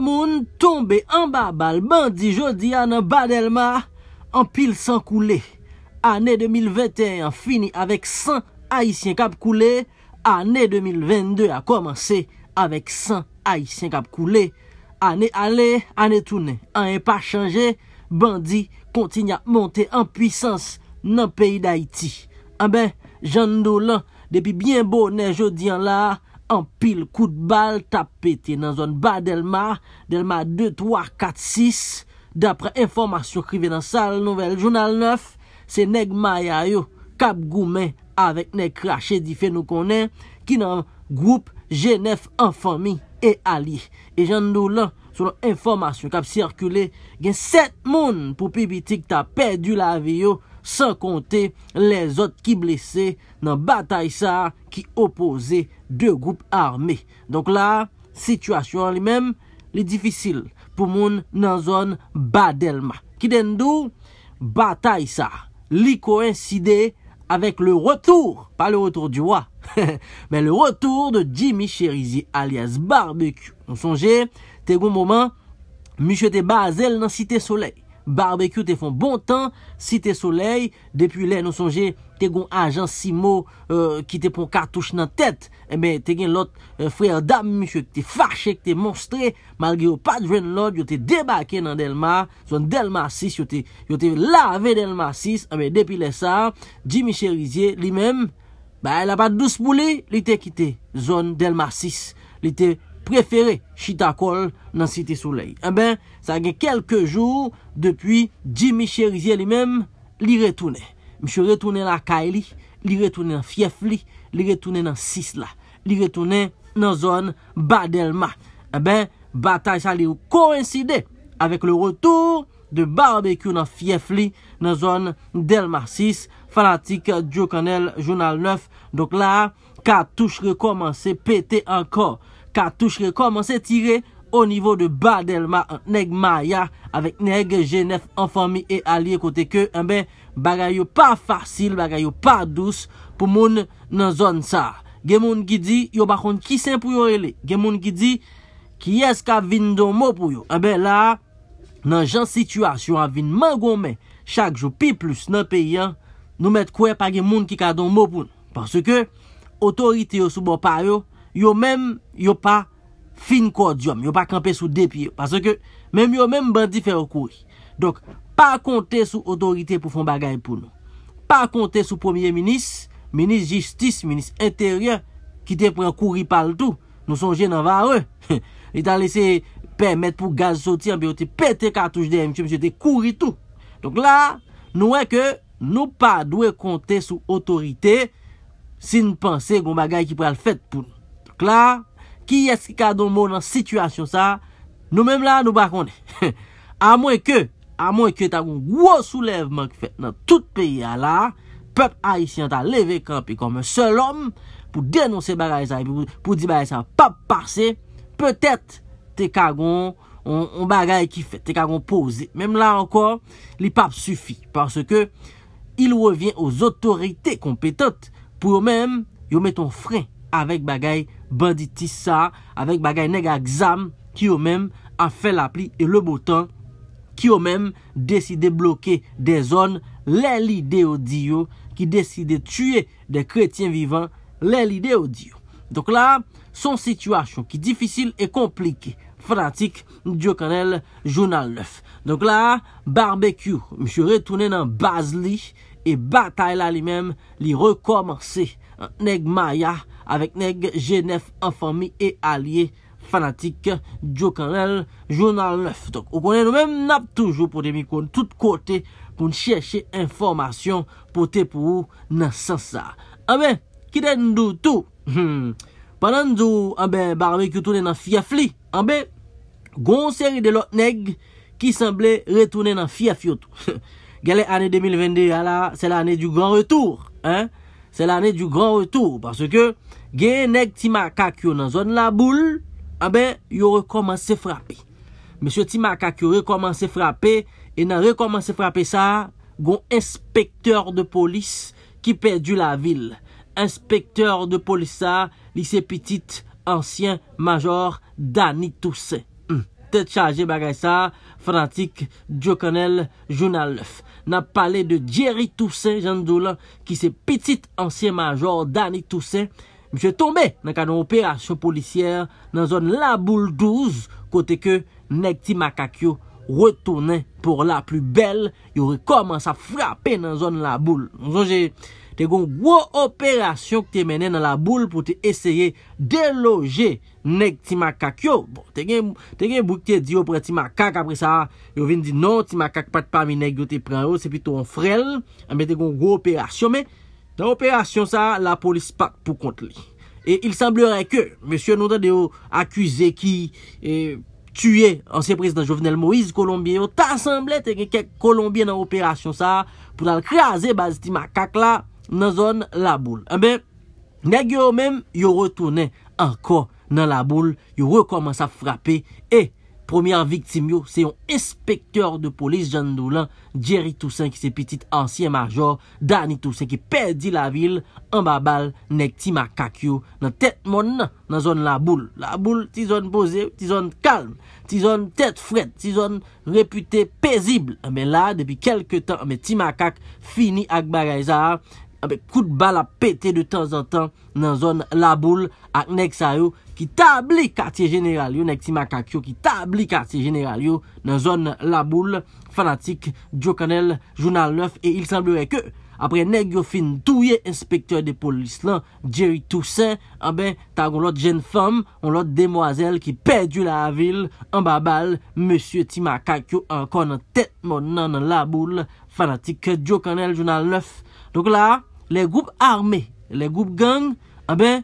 Moun tombe an ba bal bandi jodi an an badel ma An pil san koule Ane 2021 fini avek san haisyen kap koule Ane 2022 a komanse avek san haisyen kap koule Ane ale, ane toune, an e pa chanje Bandi kontin ya monte an pwisans nan peyi da iti An ah ben jan do lan depi bien bo ne jodi an la An pil kout bal tap pete nan zon ba delma, delma 2, 3, 4, 6. Dapre informasyon krive nan sal nouvel jounal 9, se neg maya yo kap goumen avek neg krashe di fe nou konen ki nan goup G9 Anfami e Ali. E jan nou lan, selon informasyon kap sirkule, gen set moun pou pi bitik tap perdu la vi yo San konte le zot ki blese nan batay sa ki opose de goup arme. Donk la, sitwasyon li mem li difisil pou moun nan zon badelma. Ki den dou, batay sa li koenside avek le retour, pa le retour diwa, men le retour de Jimmy Cherizi alias Barbecue. On sonje, te goun mouman, mi chete bazel nan site solei. Barbeque te fon bon tan, si te soley, depi le nou sonje, te gon ajan simo euh, ki te pon kartouche nan tet, ebe eh te gen lot freya dam, mish yo te fache, te monstre, malge yo padren lot, yo te debake nan Delmar, zon Delmar 6, yo te lave Delmar 6, ebe eh depi le sa, Jimmy Cherizier, li mem, ba la pat douz poule, li te kite, zon Delmar 6, li te... refere Chitakol nan Siti Soulei. E eh ben, sa gen kelke jour depi Jimmy Cherizier li men li retoune. Mche retoune nan Kaeli, li retoune nan Fiefli, li retoune nan Sisla, li retoune nan zon Badelma. E ben, bataj sa li ou korenside avek le retour de Barbekou nan Fiefli nan zon Delmar 6, fanatik Diokanel, Jounal 9. Donk la, katouche rekomansi, pete ankor. ka touche re komanse tire o nivou de badelma an neg maya avek neg jenef an fami e alie kote ke enbe eh bagay yo pa fasil bagay yo pa dous pou moun nan zon sa gen moun ki di yo bakon ki sen pou yo ele gen moun ki di ki es ka vin don mo pou yo eh enbe la nan jan situasyon vin man gome chak jo pi plus nan peyi an nou met kwe pa gen moun ki ka don mo pou parce ke otorite yo soubo par yo yo mèm yo pa fin kod yom, yo pa kampe sou depi yo, parce ke mèm yo mèm bandi fè ou kouri. Donk, pa konte sou otorite pou fon bagay pou nou. Pa konte sou premier minis, minis jistis, minis enteryen, ki te pre kouri pal tou, nou son jè nan van wè. E ta lese pèmèt pou gaz soti an, bi yo te pète kartouj de MQ, mi se te kouri tou. Donk la, nou wè e ke, nou pa dwe konte sou otorite, si nou panse kon bagay ki pre al fèt pou nou. la, ki eski ka don moun nan situasyon sa, nou mem la nou bakonde, a mwen ke a mwen ke ta goun gwo soulevman ki fet nan tout peyi a la pep Aisyen ta leve kampi kon men sel om pou denonse bagay sa, pou di bagay sa, pap pase, petet te kagon on bagay ki fet te kagon pose, menm la ankon li pap sufi, parce ke il revien ouz otorite kompetote, pou yo menm yo meton frem Avèk bagay banditi sa, avèk bagay nega gzam, ki yo mèm an fè la pli e le botan, ki yo mèm deside bloke de zon lè li deo diyo, ki deside tue de kretien vivan lè li deo diyo. Donk la, son situasyon ki difisil e komplike, frantik, diyo kanel, jounal 9. Donk la, barbekyou, mi shou retounen nan baz li, e batay la li mèm li rekomansi, Nèk Maya, avèk nèk Genèf, Anfami e Alie, Fanatik, Djo Kanel, Jounal 9. Donk, ou konè nou mèm nap toujou pou te mi kon tout kote pou te chèche informasyon pou te pou nan sansa. Anbe, ki den nou tou? Hmm, panan nou, anbe, barbe koutou nenan fiaf li. Anbe, gon seri de lòt nèk ki semblè retounen nan fiaf yotou. Gè lè anè 2022, alè, sè l'anè du gran retour, anbe. Sè la ne du gran retou, parce ke gen neg Timakakyo nan zon la boule, a ah ben, yo re komanse frapi. Mese Timakakyo re komanse frapi, e nan re komanse frapi sa, gon inspektor de polis ki pedu la vil. Inspektor de polis sa, lise pitit ansyen major Danitouse. Hmm. Tè t'chaje bagay sa, frantik, djokanel, jounal lef. nan pale de Jerry Toussaint, jan dou la, ki se pitit ansye major Danny Toussaint, mi se tombe nan kanon operasyon polisyer, nan zon la boule douz, kote ke Nekti Makakyo, Retournen pou la plu bel Yo re koman sa frapen nan zon la boule Nan zon je te kon Gwo operasyon ke te menen nan la boule Po te eseye deloje Neg ti makak yo bon, Te gen bouke te di yo pre ti makak Apre sa yo ven di non Ti makak pat pa mi neg yo te pre yo Se pito an frel Ame te kon gwo operasyon Me nan operasyon sa la polis pak pou kont li E il sembleran ke Meseye nou ta de yo akuse ki Eee tuye ansyen prezident jovenel Moïse Colombien, ou ta asemble te gen kek Colombien nan operasyon sa, pou nan kreaze bazeti makak la nan zon la boule. A eh be, neg yo men, yo retoune anko nan la boule, yo rekomansa frape, e... Premier victime yo se yon espekteur de polis jan dou lan Jerry Toussaint ki se petit ansyen major Danny Toussaint ki pedi la vil ambabal nek ti makak yo nan tet moun nan zon la boule. La boule ti zon boze, ti zon kalm, ti zon tet fred, ti zon repute pezible. Ame la depi kelke tan ame ti makak fini ak bagay zar. kout bal apete de tan an tan nan zon la boule ak nek sa yo ki tabli kati general yo, nek ti makak yo ki tabli kati general yo nan zon la boule fanatik Joe Kanel, jounan lef, e il semblou e ke apre nek yo fin touye inspektor de polis lan, Jerry Toussaint, a ah be tagon lot jen fom, on lot demwazel ki pedu la vil, an ba bal, monsi ti makak yo an kon an tet mon nan nan la boule fanatik Joe Kanel, jounan lef, donk la, Le goup arme, le goup gang, a eh ben,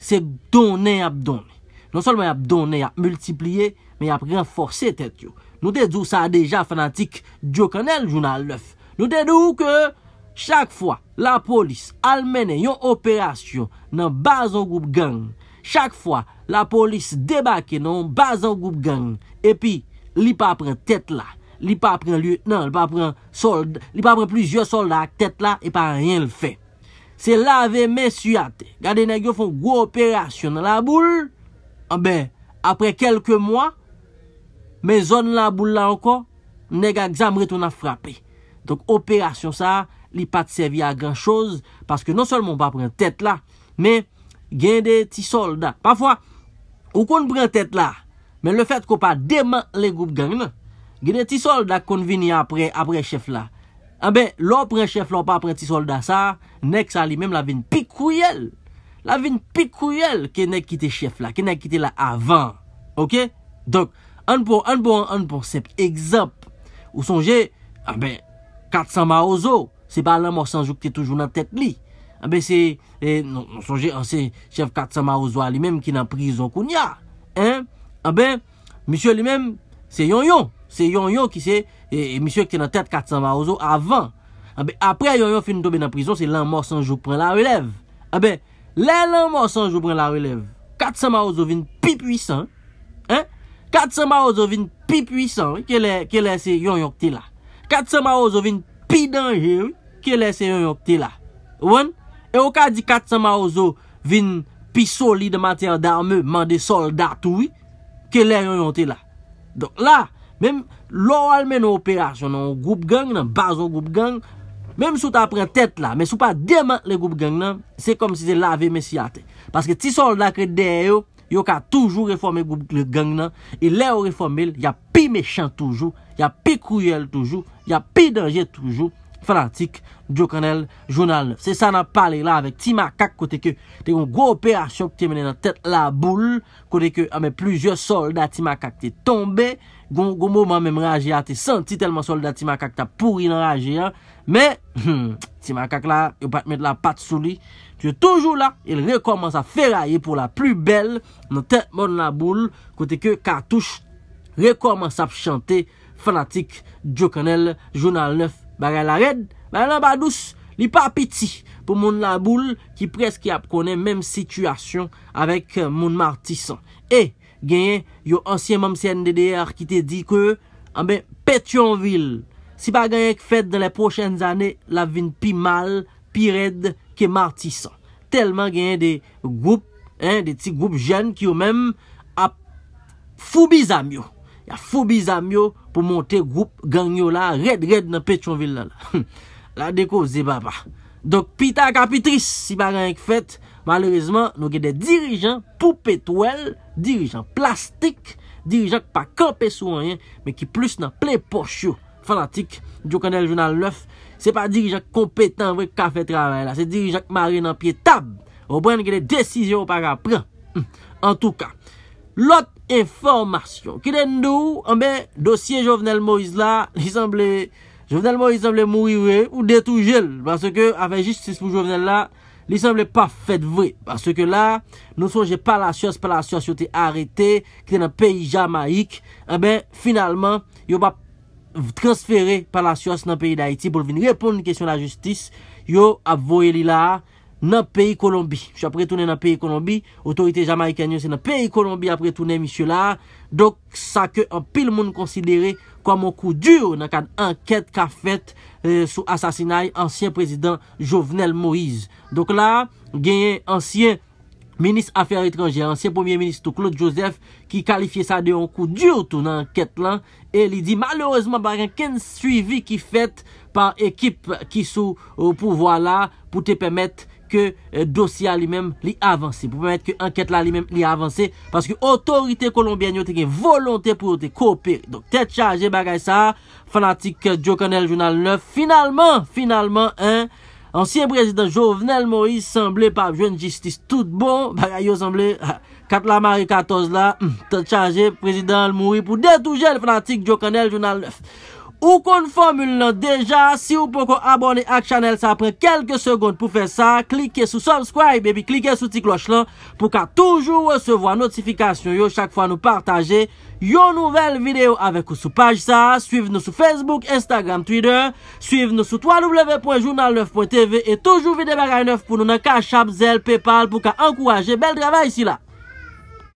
se donen ap donen. Non sol men ap donen, ap multipliye, men ap renforse tet yo. Nou te dou sa deja fanatik, diyo kanel, jounal lef. Nou te dou ke, chak fwa la polis almenen yon operasyon nan bazan goup gang, chak fwa la polis debake nan bazan goup gang, epi, li pa pren tet la, li pa pren lutenan, li pa pren sold, li pa pren plizye sold ak tet la, e pa rien l fey. Se lave men suyate. Gade ne gyo fon gwo operasyon nan la boule, ah apre kelke mwa, men zon nan la boule la anko, ne gwa gzam re ton a frape. Donk operasyon sa, li pat sevi a gran chose, paske non solmon pa pren tet la, men gen de ti sol da. Pafwa, ou kon pren tet la, men le fet ko pa deman le goup gen, gen de ti sol da kon vini apre chef la. A ah be, lor pre chef, lor pa pre ti solda sa, nek sa li menm la vin pikouyel. La vin pikouyel ke nek kite chef la, ke nek kite la avan. Ok? Donk, an pou an pou an pou sep ekzamp, ou sonje, a ah be, katsan ma ozo, se ba la morsan jouk te toujou nan tet li. A ah be, se, e, ou non, non sonje, an se, chef katsan ma ozo a li menm ki nan prizon koun ya. Hein? A be, misyo li menm, se yon yon. Se yon yon ki se e, e, Misyon ki nan tet 400 maouzo avan Ape apre yon yon fin dobe nan prizon Se lan morsan jou pren la relev Ape le lan morsan jou pren la relev 400 maouzo vin pi pwisan 400 maouzo vin pi pwisan Ke le se yon yon te la 400 maouzo vin pi denjewi Ke le se yon yon te la E ou ka di 400 maouzo Vin pi soli de mater darme Man de soldat oui Ke le yon yon te la Donk la Mèm lò al mè nou operasyon nan ou goup gang nan, bazo goup gang, mèm sou ta pren tèt la, mèm sou pa deman le goup gang nan, se kom si se lave mè si ate. Paske ti soldat kre deye yo, yo ka toujou reforme goup gang nan, e le ou reformel, ya pi mechant toujou, ya pi kruyel toujou, ya pi denje toujou. Fanatik Diokanel Jounal 9 Se sa nan pale la avek Timakak Kote ke te yon gwo operasyon Kote ke te menen nan tet la boule Kote ke ame pluzyon soldat Timakak Te tombe, gwo mouman menm reagea Te senti telman soldat Timakak Ta pouri nan reagea Me Timakak la yo pat met la pat souli Te toujou la El rekomansa feraye pou la plu bel Nan tet moun nan boule Kote ke kartouche Rekomansa chante fanatik Diokanel Jounal 9 Barre la red, barre la badous, li pa piti pou moun la boule ki preske ap konen menm situasyon avèk euh, moun martisan. E genyen yo ansyen monsyen DDR ki te di ke, ambe Petionville. Si pa genyen k fèd nan le prochen zanè, la vin pi mal, pi red ke martisan. Telman genyen de goup, de ti goup jen ki yo menm ap fubizam yo. Foubizam yo pou monte goup gangyo la red red nan Petronville la. La dekou zibaba. Dok pita kapitris si baran ek fet. Malerizman nou gede dirijan pou petouel. Dirijan plastik. Dirijan pa kope souanyen. Men ki plus nan ple porch yo. Fanatik. Djo kanel jounal lef. Se pa dirijan kompetan vwe kafe travay la. Se dirijan ki mare nan pye tab. Ou bwene gede desisyon par apren. En touka. Lot. Informasyon, ki den nou, anbe dosye Jovenel Moïse la, li semble, Jovenel Moïse semble mouriwe ou detoujel, basse ke ave justice pou Jovenel la, li semble pa fet vre, basse ke la, nou sonje palasyos, palasyos yote arete, ki ten an peyi Jamaik, anbe finalman, yo pa transfere palasyos nan peyi Daiti, pou vin repon yon kesyon la justice, yo avoye li la, nan peyi Kolombi. Sou apretounen nan peyi Kolombi. Otorite Jamaikanyo se nan peyi Kolombi apretounen misyo la. Dok sa ke an pil moun konsidere kwa moun kou dur nan kan anket ka fet euh, sou asasinaj ansyen prezident Jovenel Moise. Dok la genye ansyen menis afer etranje, ansyen pomin menis tou Claude Joseph ki kalifiye sa de an kou dur tou nan anket lan. E li di malerouzman ba gen ken suivi ki fet par ekip ki sou euh, pouvoa la pou te pemet Eh, dosya li mèm li avansi. Pou mèm etke anket la li mèm li avansi paske otorite kolombènyo te gen volontè pou te koopir. Tèd charge bagay sa, fanatik Joe Connell, jounal 9. Finalman, finalman, ancyen prezident Jovenel Moïse, semblé pa joun justice tout bon, bagay yo semblé Katlamari ah, 14 la, tèd hmm, charge prezident Moïse pou detouje le fanatik Joe Connell, jounal 9. Ou kon formule nan deja, si ou pou kon abone ak chanel sa apre kelke segonde pou fe sa, klike sou subscribe e bi klike sou ti kloch lan pou ka toujou recevo a notifikasyon yo chak fwa nou partaje. Yo nouvel video avek ou sou page sa, suive nou sou Facebook, Instagram, Twitter, suive nou sou www.journal9.tv e toujou vide bagay 9 pou nou nan ka Shabzel, Paypal pou ka ankouraje. Bel drava yisi la.